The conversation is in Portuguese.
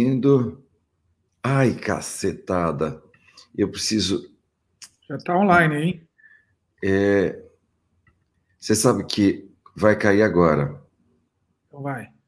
Indo. Ai, cacetada. Eu preciso. Já está online, hein? É... Você sabe que vai cair agora. Então vai.